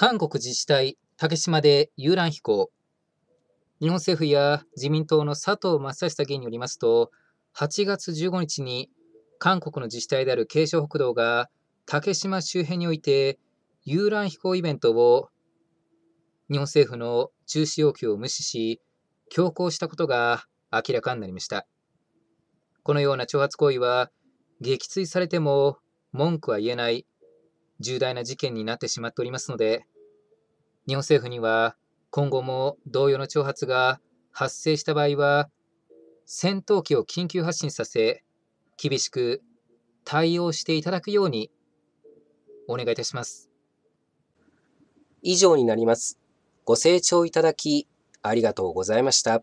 韓国自治体竹島で遊覧飛行日本政府や自民党の佐藤正久議員によりますと8月15日に韓国の自治体である京承北道が竹島周辺において遊覧飛行イベントを日本政府の中止要求を無視し強行したことが明らかになりましたこのような挑発行為は撃墜されても文句は言えない重大な事件になってしまっておりますので、日本政府には今後も同様の挑発が発生した場合は、戦闘機を緊急発進させ、厳しく対応していただくようにお願いいたします。以上になります。ご清聴いただきありがとうございました。